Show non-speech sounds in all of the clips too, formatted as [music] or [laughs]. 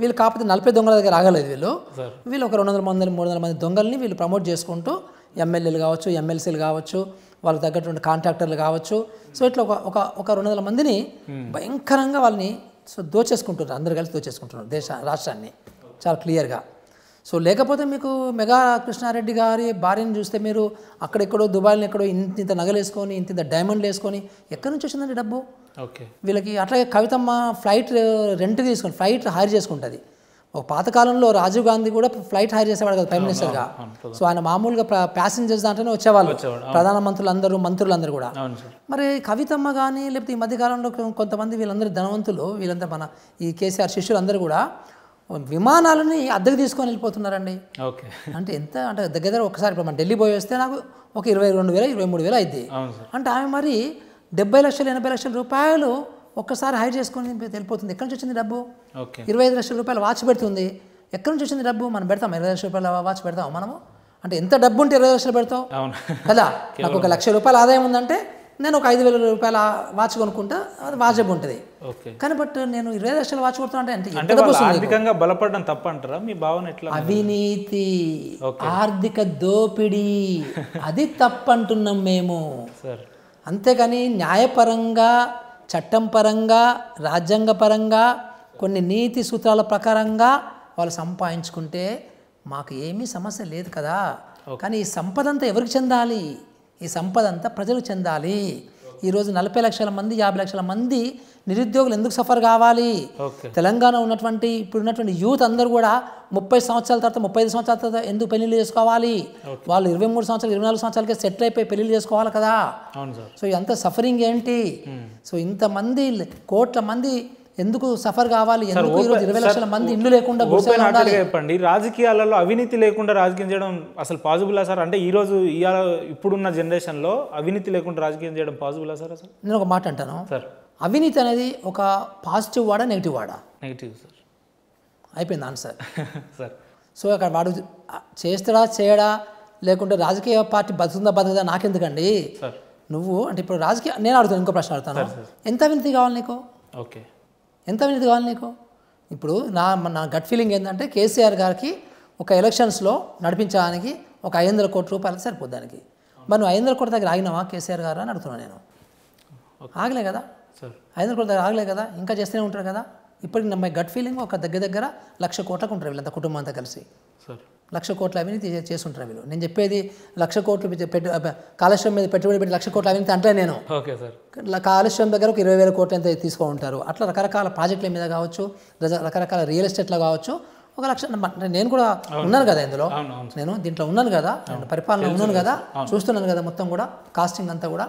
వీళ్ళు కాకపోతే నలభై దొంగల దగ్గర ఆగలేదు వీళ్ళు వీళ్ళు ఒక రెండు వందల మంది మూడు వందల మంది దొంగల్ని వీళ్ళు ప్రమోట్ చేసుకుంటూ ఎమ్మెల్యేలు కావచ్చు ఎమ్మెల్సీలు కావచ్చు వాళ్ళకి తగ్గటువంటి కాంట్రాక్టర్లు కావచ్చు సో ఇట్లా ఒక ఒక ఒక రెండు వందల మందిని hmm. భయంకరంగా వాళ్ళని సో దోచేసుకుంటున్నారు అందరు కలిసి దోచేసుకుంటున్నారు దేశ రాష్ట్రాన్ని చాలా క్లియర్గా సో లేకపోతే మీకు మెగా కృష్ణారెడ్డి గారి భార్యను చూస్తే మీరు అక్కడెక్కడో దుబాయ్ని ఎక్కడో ఇంత ఇంత నగలు వేసుకొని ఇంత ఇంత డైమండ్లు వేసుకొని ఎక్కడి నుంచి వచ్చిందండి డబ్బు వీళ్ళకి అట్లాగే కవితమ్మ ఫ్లైట్ రెంట్ తీసుకుని ఫ్లైట్ హైర్ చేసుకుంటుంది ఒక పాతకాలంలో రాజీవ్ గాంధీ కూడా ఫ్లైట్ హైర్ చేసేవాడు కదా ప్రైమ్ మినిస్టర్గా సో ఆయన మామూలుగా ప్యాసింజర్స్ దాంట్లోనే వచ్చేవాళ్ళు ప్రధానమంత్రులు అందరూ మంత్రులందరూ కూడా మరి కవితమ్మ కానీ లేకపోతే ఈ మధ్యకాలంలో కొంతమంది వీళ్ళందరూ ధనవంతులు వీళ్ళంతా మన ఈ కేసీఆర్ శిష్యులందరూ కూడా విమానాలని అద్దెకు తీసుకొని వెళ్ళిపోతున్నారండి ఓకే అంటే ఎంత అంటే దగ్గర ఒకసారి ఇప్పుడు మనం ఢిల్లీ పోయి వస్తే నాకు ఒక ఇరవై రెండు వేల ఇరవై మూడు వేలు అయింది అంటే ఆమె మరి డెబ్బై లక్షలు ఎనభై లక్షల రూపాయలు ఒక్కసారి హైడ్ చేసుకొని వెళ్ళిపోతుంది ఎక్కడి నుంచి వచ్చింది డబ్బు ఇరవై ఐదు లక్షల రూపాయలు వాచ్ పెడుతుంది ఎక్కడి నుంచి వచ్చింది డబ్బు మనం పెడతాం ఇరవై లక్షల రూపాయల వాచ్ పెడతాం మనము అంటే ఎంత డబ్బు ఉంటే ఇరవై లక్షలు పెడతావు కదా నాకు ఒక లక్ష రూపాయల ఆదాయం ఉందంటే నేను ఒక ఐదు వేల రూపాయల వాచ్ కొనుక్కుంటా అది వాచబ్ ఉంటుంది కానీ బట్ నేను ఇరవై లక్షలు వాచ్ కొడుతున్నా అంటే అవినీతి ఆర్థిక దోపిడీ అది తప్పంటున్నాం మేము అంతేకాని న్యాయపరంగా చట్టం పరంగా రాజ్యాంగపరంగా కొన్ని నీతి సూత్రాల ప్రకారంగా వాళ్ళు సంపాదించుకుంటే మాకు ఏమీ సమస్య లేదు కదా కానీ ఈ సంపద అంతా ఎవరికి చెందాలి ఈ సంపద అంతా ప్రజలు చెందాలి ఈరోజు నలభై లక్షల మంది యాభై లక్షల మంది నిరుద్యోగులు ఎందుకు సఫర్ కావాలి తెలంగాణ ఉన్నటువంటి ఇప్పుడు ఉన్నటువంటి యూత్ అందరూ కూడా ముప్పై సంవత్సరాల తర్వాత ముప్పై ఐదు సంవత్సరాల తర్వాత ఎందుకు పెళ్లిళ్ళు చేసుకోవాలి వాళ్ళు ఇరవై మూడు సంవత్సరాలు ఇరవై నాలుగు సంవత్సరాలకే సెటిల్ అయిపోయి పెళ్లిళ్ళు చేసుకోవాలి కదా సో ఎంత సఫరింగ్ ఏంటి సో ఇంతమంది కోట్ల మంది ఎందుకు సఫర్ కావాలి ఎందుకు ఈరోజు ఇరవై లక్షల మంది ఇల్లు లేకుండా చెప్పండి రాజకీయాలలో అవినీతి లేకుండా రాజకీయం చేయడం అసలు పాజిబులా సార్ అంటే ఈరోజు ఇవాళ ఇప్పుడున్న జనరేషన్లో అవినీతి లేకుండా రాజకీయం చేయడం పాజిబులా సార్ అసలు నేను ఒక మాట అంటాను సార్ అవినీతి అనేది ఒక పాజిటివ్ వాడా నెగిటివ్ వాడా నెగిటివ్ సార్ అయిపోయింది ఆన్సర్ [laughs] సార్ సో అక్కడ వాడు చేస్తాడా చేయడా లేకుంటే రాజకీయ పార్టీ బతుకుందా బతుకుదా నాకెందుకండి నువ్వు అంటే ఇప్పుడు రాజకీయ నేను అడుగుతాను ఇంకో ప్రశ్న అడుగుతాను ఎంత అవినీతి కావాలి నీకు ఓకే ఎంత అవినీతి కావాలి నీకు ఇప్పుడు నా నా గట్ ఫీలింగ్ ఏంటంటే కేసీఆర్ గారికి ఒక ఎలక్షన్స్లో నడిపించడానికి ఒక ఐదు వందల కోట్ల రూపాయలు సరిపోద్ది దానికి మరి నువ్వు ఐదు వందల కోట్ల దగ్గర ఆగినావా కేసీఆర్ గారు అని అడుగుతున్నాను నేను ఆగలే కదా ఐదు వందల కోట్ల దగ్గర ఆగలే కదా ఇంకా చేస్తూనే ఉంటారు కదా ఇప్పటికి నా మై గట్ ఫీలింగ్ ఒక దగ్గర దగ్గర లక్ష కోట్లకు ఉంటారు వీళ్ళంతా కుటుంబం అంతా కలిసి లక్ష కోట్ల అవినీతి చేస్తుంటారు వీళ్ళు నేను చెప్పేది లక్ష కోట్లు పెట్టు కాలుష్యం మీద పెట్టుబడి పెట్టి లక్ష కోట్ల అవినీతి అంటే నేను ఓకే సార్ కాలుష్యం దగ్గర ఒక ఇరవై వేల కోట్లు ఎంత తీసుకుంటారు అట్లా రకరకాల ప్రాజెక్టుల మీద కావచ్చు రకరకాల రియల్ ఎస్టేట్లో కావచ్చు ఒక లక్ష నేను కూడా ఉన్నాను కదా ఇందులో నేను దీంట్లో ఉన్నాను కదా పరిపాలన ఉన్నాను కదా చూస్తున్నాను కదా మొత్తం కూడా కాస్టింగ్ అంతా కూడా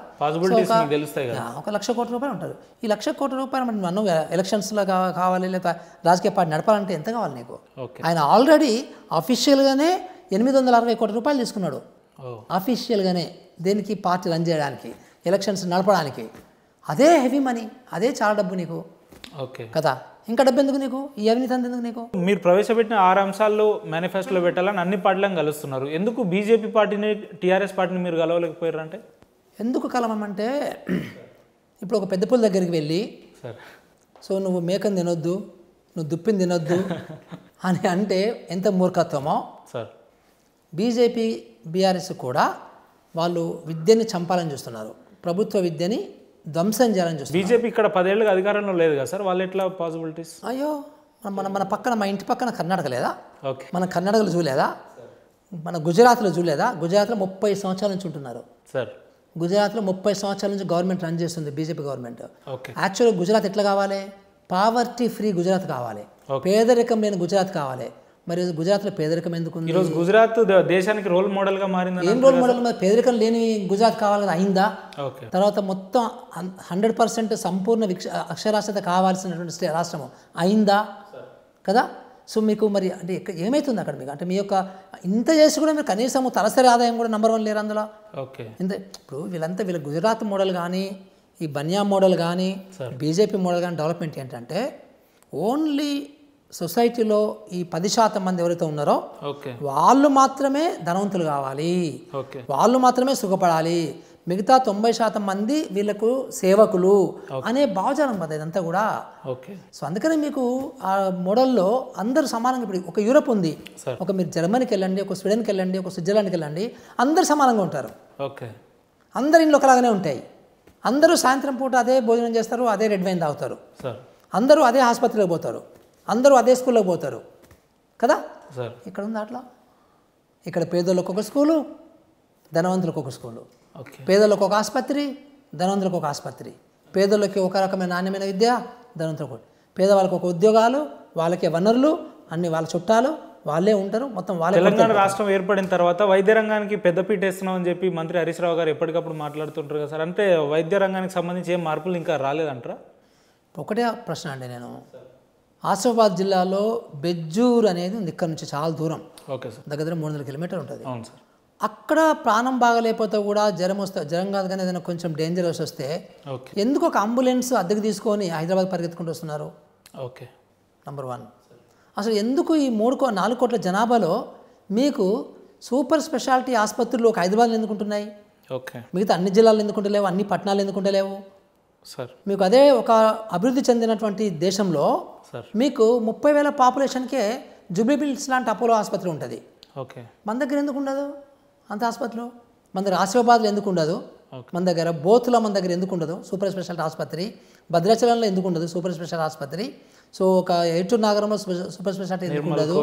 ఒక లక్ష కోట్ల రూపాయలు ఉంటుంది ఈ లక్ష కోట్ల రూపాయలు మనం మనం ఎలక్షన్స్లో కావాలి లేదా రాజకీయ పార్టీ నడపాలంటే ఎంత కావాలి నీకు ఆయన ఆల్రెడీ అఫీషియల్గానే ఎనిమిది వందల అరవై కోట్ల రూపాయలు తీసుకున్నాడు అఫీషియల్గానే దేనికి పార్టీ రన్ చేయడానికి ఎలక్షన్స్ నడపడానికి అదే హెవీ మనీ అదే చాలా డబ్బు నీకు ఓకే కదా ఇంకా డబ్బు ఎందుకు నీకు ఈ అవినీతి ఎందుకు నీకు మీరు ప్రవేశపెట్టిన ఆరు అంశాల్లో మేనిఫెస్టోలో పెట్టాలని అన్ని పార్టీలను కలుస్తున్నారు ఎందుకు బీజేపీ పార్టీని టీఆర్ఎస్ పార్టీని మీరు కలవలేకపోయారు అంటే ఎందుకు కలవమంటే ఇప్పుడు ఒక పెద్ద పుల్ల దగ్గరికి వెళ్ళి సో నువ్వు మేకను తినొద్దు నువ్వు దుప్పిని తినొద్దు [laughs] అని అంటే ఎంత మూర్ఖత్వమో సార్ బీజేపీ బీఆర్ఎస్ కూడా వాళ్ళు విద్యని చంపాలని చూస్తున్నారు ప్రభుత్వ విద్యని ధ్వంసం చేయాలని చూస్తారు బీజేపీ ఇక్కడ పదేళ్ళుగా అధికారంలో లేదు కదా సార్ వాళ్ళు ఎట్లా పాసిబిలిటీస్ అయ్యో మన మన పక్కన మా ఇంటి పక్కన కర్ణాటక లేదా ఓకే మన కర్ణాటకలో చూలేదా మన గుజరాత్లో చూడలేదా గుజరాత్లో ముప్పై సంవత్సరాల నుంచి ఉంటున్నారు సార్ గుజరాత్లో ముప్పై సంవత్సరాల నుంచి గవర్నమెంట్ రన్ చేస్తుంది బీజేపీ గవర్నమెంట్ యాక్చువల్గా గుజరాత్ ఎట్లా కావాలి పావర్టీ ఫ్రీ గుజరాత్ కావాలి పేదరికం లేని గుజరాత్ కావాలి మరి గుజరాత్లో పేదరికం ఎందుకు ఈరోజు గుజరాత్ దేశానికి రోల్ మోడల్గా మారింది ఏం రోల్ మోడల్ పేదరికం లేని గుజరాత్ కావాలి అయిందా తర్వాత మొత్తం హండ్రెడ్ పర్సెంట్ సంపూర్ణ విక్ష అక్షరాస్యత కావాల్సినటువంటి రాష్ట్రము అయిందా కదా సో మీకు మరి అంటే ఏమైతుంది అక్కడ మీకు అంటే మీ యొక్క ఇంత చేసి కూడా మీరు కనీసం తలసరి ఆదాయం కూడా నెంబర్ వన్ లేరు అందులో ఓకే ఇంత ఇప్పుడు వీళ్ళంతా వీళ్ళ గుజరాత్ మోడల్ కానీ ఈ బన్యా మోడల్ కానీ బీజేపీ మోడల్ కానీ డెవలప్మెంట్ ఏంటంటే ఓన్లీ సొసైటీలో ఈ పది శాతం మంది ఎవరైతే ఉన్నారో వాళ్ళు మాత్రమే ధనవంతులు కావాలి వాళ్ళు మాత్రమే సుఖపడాలి మిగతా తొంభై శాతం మంది వీళ్ళకు సేవకులు అనే భావజాలం కదా ఇదంతా కూడా సో అందుకని మీకు ఆ మోడల్లో అందరూ సమానంగా ఇప్పుడు ఒక యూరప్ ఉంది ఒక మీరు జర్మనీకి వెళ్ళండి ఒక స్వీడన్కి వెళ్ళండి ఒక స్విట్జర్లాండ్కి వెళ్ళండి అందరు సమానంగా ఉంటారు అందరు ఇంట్లో ఒకలాగానే ఉంటాయి అందరూ సాయంత్రం పూట అదే భోజనం చేస్తారు అదే రెడ్ వైన్ తాగుతారు అందరూ అదే ఆసుపత్రిలోకి పోతారు అందరూ అదే స్కూల్లో పోతారు కదా ఇక్కడ ఉంది అట్లా ఇక్కడ పేదోళ్ళకు ఒక స్కూలు ధనవంతులకు ఒక స్కూలు పేదలకు ఒక ఆసుపత్రి ధనవంతులకు ఒక ఆసుపత్రి పేదలకి ఒక రకమైన నాణ్యమైన విద్య ధనవంతులకు పేదవాళ్ళకి ఒక ఉద్యోగాలు వాళ్ళకే వనరులు అన్ని వాళ్ళ చుట్టాలు వాళ్ళే ఉంటారు మొత్తం వాళ్ళు తెలంగాణ రాష్ట్రం ఏర్పడిన తర్వాత వైద్య రంగానికి పెద్దపీట వేస్తున్నాం అని చెప్పి మంత్రి హరీష్ రావు గారు ఎప్పటికప్పుడు మాట్లాడుతుంటారు కదా సార్ అంటే వైద్య రంగానికి సంబంధించి ఏం మార్పులు ఇంకా రాలేదంటారా ఒకటే ప్రశ్న అండి నేను ఆసిఫాబాద్ జిల్లాలో బెజ్జూర్ అనేది ఉంది ఇక్కడ నుంచి చాలా దూరం ఓకే సార్ దగ్గర దగ్గర మూడు వందల కిలోమీటర్లు ఉంటుంది అవును సార్ అక్కడ ప్రాణం బాగలేకపోతే కూడా జ్వరం వస్తే జ్వరం కాదు కానీ ఏదైనా కొంచెం డేంజర్ వస్తే ఎందుకు ఒక అంబులెన్స్ అద్దెకు తీసుకొని హైదరాబాద్ పరిగెత్తుకుంటూ వస్తున్నారు ఓకే నంబర్ వన్ అసలు ఎందుకు ఈ మూడు కో నాలుగు కోట్ల జనాభాలో మీకు సూపర్ స్పెషాలిటీ ఆసుపత్రులు ఒక హైదరాబాద్లో ఎందుకుంటున్నాయి ఓకే మిగతా అన్ని జిల్లాలు ఎందుకుంటలేవు అన్ని పట్టణాలు ఎందుకుంటలేవు సార్ మీకు అదే ఒక అభివృద్ధి చెందినటువంటి దేశంలో మీకు ముప్పై వేల పాపులేషన్కే జుబ్లీబిల్స్ లాంటి అపోలో ఆసుపత్రి ఉంటుంది ఓకే మన దగ్గర ఎందుకు ఉండదు అంత ఆసుపత్రిలో మన దగ్గర ఆసిఫాబాద్లో ఎందుకు ఉండదు మన దగ్గర బోత్లో మన దగ్గర ఎందుకు ఉండదు సూపర్ స్పెషాలిటీ ఆసుపత్రి భద్రాచలంలో ఎందుకు ఉండదు సూపర్ స్పెషాలిటీ ఆసుపత్రి సో ఒక ఎయిటూరు నగరంలో సూపర్ స్పెషాలిటీ ఎందుకు ఉండదు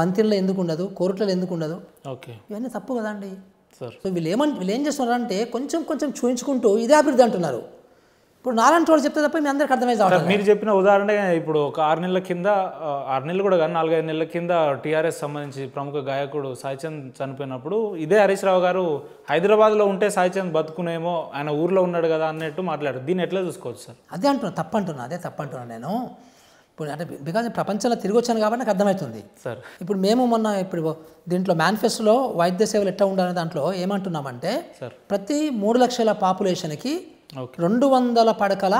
మంత్రిలో ఎందుకు ఉండదు కోరుట్లలో ఎందుకు ఉండదు ఓకే ఇవన్నీ తప్పు కదండి సో వీళ్ళు ఏమని వీళ్ళు ఏం చేస్తున్నారంటే కొంచెం కొంచెం చూయించుకుంటూ ఇదే అభివృద్ధి అంటున్నారు ఇప్పుడు నాలాంటి వాళ్ళు చెప్తే తప్ప మీ అందరికి అర్థమైంది మీరు చెప్పిన ఉదాహరణ ఇప్పుడు ఒక ఆరు నెలల కింద ఆరు నెలలు కూడా కానీ నాలుగైదు నెలల కింద టీఆర్ఎస్ సంబంధించి ప్రముఖ గాయకుడు సాయిచంద్ చనిపోయినప్పుడు ఇదే హరీష్ రావు గారు హైదరాబాద్లో ఉంటే సాయిచంద్ బతుకునేమో ఆయన ఊర్లో ఉన్నాడు కదా అన్నట్టు మాట్లాడారు దీన్ని ఎట్లా చూసుకోవచ్చు సార్ అదే అంటున్నాను తప్పంటున్నా అదే తప్పంటున్నాను నేను ఇప్పుడు అంటే బికాజ్ ప్రపంచంలో తిరిగి వచ్చాను కాబట్టి నాకు అర్థమవుతుంది సార్ ఇప్పుడు మేము మొన్న ఇప్పుడు దీంట్లో మేనిఫెస్టోలో వైద్య సేవలు ఎట్లా ఉండాలనే దాంట్లో ఏమంటున్నామంటే ప్రతి మూడు లక్షల పాపులేషన్కి రెండు వందల పడకల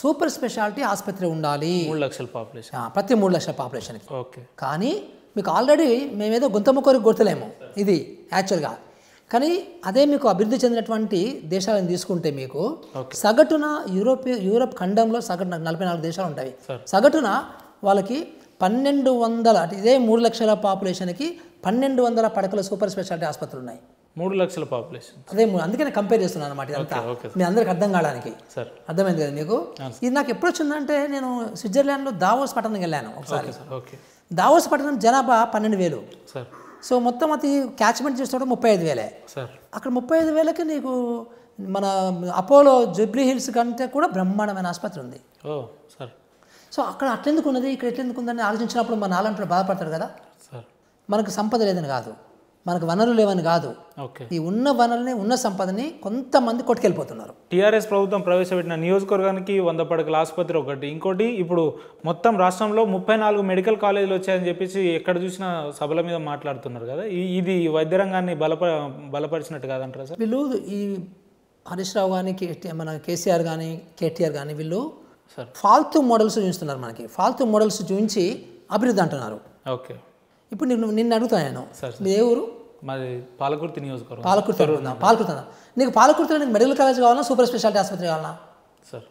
సూపర్ స్పెషాలిటీ ఆసుపత్రి ఉండాలి మూడు లక్షల పాపులేషన్ ప్రతి మూడు లక్షల పాపులేషన్కి ఓకే కానీ మీకు ఆల్రెడీ మేమేదో గుంతముఖరి గుర్తలేము ఇది యాక్చువల్గా కానీ అదే మీకు అభివృద్ధి చెందినటువంటి దేశాలను తీసుకుంటే మీకు సగటున యూరోప్ ఖండంలో సగటున నలభై నాలుగు దేశాలు ఉంటాయి సగటున వాళ్ళకి పన్నెండు వందల ఇదే మూడు లక్షల పాపులేషన్కి పన్నెండు వందల పడకల సూపర్ స్పెషాలిటీ ఆసుపత్రులు ఉన్నాయి మూడు లక్షల పాపులేషన్ అదే అందుకనే కంపేర్ చేస్తున్నాను అనమాట ఇదంతా మీ అందరికి అర్థం కావడానికి సార్ అర్థమైంది కదా మీకు ఇది నాకు ఎప్పుడు వచ్చిందంటే నేను స్విట్జర్లాండ్లో దావోస్ పట్టణం వెళ్ళాను ఒకసారి దావోస్ పట్టణం జనాభా పన్నెండు వేలు సార్ సో మొత్తం అది క్యాచ్మెంట్ చూసుకోవడం ముప్పై ఐదు వేలే సార్ అక్కడ ముప్పై ఐదు వేలకి నీకు మన అపోలో జూబ్లీ హిల్స్ కంటే కూడా బ్రహ్మాండమైన ఆసుపత్రి ఉంది ఓ సార్ సో అక్కడ అట్లెందుకు ఉన్నది ఇక్కడ ఎట్లెందుకు ఉందని ఆలోచించినప్పుడు మన నాలంటే బాధపడతాడు కదా సార్ మనకు సంపద లేదని కాదు మనకు వనరులు లేవని కాదు ఈ ఉన్న వనరుని ఉన్న సంపదని కొంతమంది కొట్టుకెళ్ళిపోతున్నారు టీఆర్ఎస్ ప్రభుత్వం ప్రవేశపెట్టిన నియోజకవర్గానికి వంద పడకల ఆసుపత్రి ఒకటి ఇంకోటి ఇప్పుడు మొత్తం రాష్ట్రంలో ముప్పై నాలుగు మెడికల్ కాలేజీలు వచ్చాయని చెప్పేసి ఎక్కడ చూసిన సభల మీద మాట్లాడుతున్నారు కదా ఇది వైద్య రంగాన్ని బలప బలపరిచినట్టు కాదంటారా సార్ వీళ్ళు ఈ హరీష్ రావు కానీ మన కేసీఆర్ కానీ కేటీఆర్ కానీ వీళ్ళు సార్ ఫాల్తు మోడల్స్ చూపిస్తున్నారు మనకి ఫాల్తు మోడల్స్ చూపించి అభివృద్ధి అంటున్నారు ఓకే ఇప్పుడు నిన్ను నిన్ను అడుగుతాను నేను ఏ ఊరు మరి పాలకుర్తి నియోజకవర్గం పాలకుర్తి పాలకుర్తి నీకు పాలకుర్తిలో నీకు మెడికల్ కాలేజ్ కావాలన్నా సూపర్ స్పెషాలిటీ ఆసుపత్రి కావాలన్నా సార్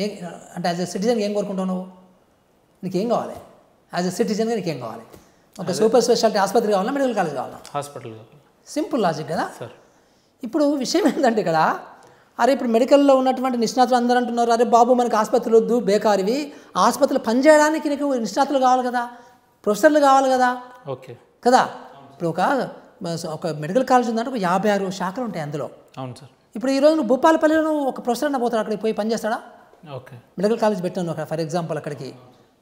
ఏ అంటే యాజ్ ఎ సిటిజన్ ఏం కోరుకుంటావు నువ్వు నీకేం కావాలి యాజ్ ఎ సిటిజన్గా నీకేం కావాలి ఒక సూపర్ స్పెషాలిటీ ఆసుపత్రి కావాలన్నా మెడికల్ కాలేజ్ కావాలన్నా హాస్పిటల్ సింపుల్ లాజిక్ కదా సార్ ఇప్పుడు విషయం ఏంటంటే ఇక్కడ అరే ఇప్పుడు మెడికల్లో ఉన్నటువంటి నిష్ణాతులు అందరూ అంటున్నారు అరే బాబు మనకి ఆసుపత్రులు వద్దు బేకారివి ఆసుపత్రులు పనిచేయడానికి నీకు నిష్ణాతులు కావాలి కదా ప్రొఫెసర్లు కావాలి కదా ఓకే కదా ఇప్పుడు ఒక ఒక మెడికల్ కాలేజ్ ఉందంటే ఒక యాభై ఆరు శాఖలు ఉంటాయి అందులో అవును సార్ ఇప్పుడు ఈ నువ్వు భూపాలపల్లిలో ఒక ప్రొఫెసర్ అన్న పోతాడు అక్కడికి పోయి పనిచేస్తాడా ఓకే మెడికల్ కాలేజ్ పెట్టాను అక్కడ ఫర్ ఎగ్జాంపుల్ అక్కడికి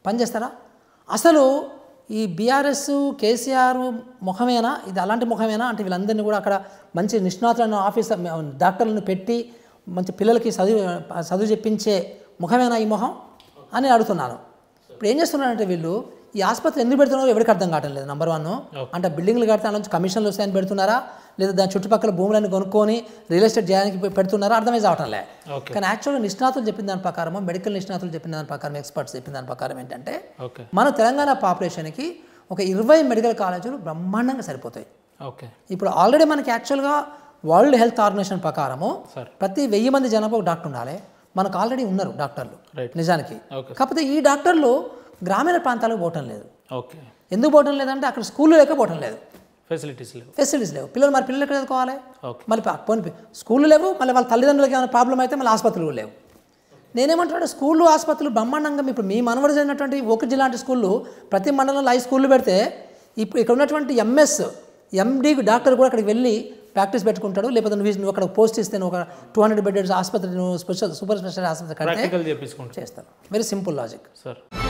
పనిచేస్తాడా అసలు ఈ బీఆర్ఎస్ కేసీఆర్ ముఖమేనా ఇది అలాంటి ముఖమేనా అంటే వీళ్ళందరినీ కూడా అక్కడ మంచి నిష్ణాతులను ఆఫీసర్ డాక్టర్లను పెట్టి మంచి పిల్లలకి చదువు చదువు చెప్పించే ముఖమేనా ఈ ముఖం అని అడుగుతున్నాను ఇప్పుడు ఏం చేస్తున్నారంటే వీళ్ళు ఈ ఆసుపత్రి ఎందుకు పెడుతున్నారో ఎవరికి అర్థం కావటం లేదు నెంబర్ వన్ అంటే బిల్డింగ్లు కడితే నుంచి కమిషన్లు వస్తాయని పెడుతున్నారా లేదా దాని చుట్టుపక్కల భూములను కొనుక్కొని రియల్ ఎస్టేట్ చేయడానికి పెడుతున్నారా అర్థమై కావటంలే కానీ యాక్చువల్గా నిష్ణాతులు చెప్పిన దాని ప్రకారం మెడికల్ నిష్ణాతులు చెప్పిన దాని ప్రకారం ఎక్స్పర్ట్స్ చెప్పిన దాని ప్రకారం ఏంటంటే మన తెలంగాణ పాపులేషన్కి ఒక ఇరవై మెడికల్ కాలేజీలు బ్రహ్మాండంగా సరిపోతాయి ఓకే ఇప్పుడు ఆల్రెడీ మనకి యాక్చువల్గా వరల్డ్ హెల్త్ ఆర్గనైజేషన్ ప్రకారము ప్రతి వెయ్యి మంది జనాభా ఒక డాక్టర్ ఉండాలి మనకు ఆల్రెడీ ఉన్నారు డాక్టర్లు నిజానికి కాకపోతే ఈ డాక్టర్లు గ్రామీణ ప్రాంతాలకు పోవటం లేదు ఓకే ఎందుకు పోవటం లేదంటే అక్కడ స్కూళ్ళు లేక పోవటం లేదు ఫెసిలిటీస్ లేవు ఫెసిలిటీస్ లేవు పిల్లలు మరి పిల్లలు ఎక్కడ చదువుకోవాలి మళ్ళీ పోనీ స్కూళ్ళు లేవు మళ్ళీ వాళ్ళ తల్లిదండ్రులకి ఏమైనా ప్రాబ్లం అయితే మళ్ళీ ఆసుపత్రులు లేవు నేనేమంటున్నాడు స్కూళ్ళు ఆసుపత్రులు బ్రహ్మాండంగా ఇప్పుడు మీ మనవడు జరిగినటువంటి ఒకటి లాంటి స్కూళ్ళు ప్రతి మండలంలో ఐదు స్కూళ్ళు పెడితే ఇప్పుడు ఇక్కడ ఉన్నటువంటి ఎంఎస్ ఎండి డాక్టర్ కూడా అక్కడికి వెళ్ళి ప్రాక్టీస్ పెట్టుకుంటాడు లేకపోతే నువ్వు నువ్వు అక్కడ పోస్ట్ ఇస్తే ఒక టూ హండ్రెడ్ బెడ్ ఆసుపత్రి స్పెషల్ సూపర్ స్పెషల్ ఆసుపత్రి చేస్తాను వెరీ సింపుల్ లాజిక్ సార్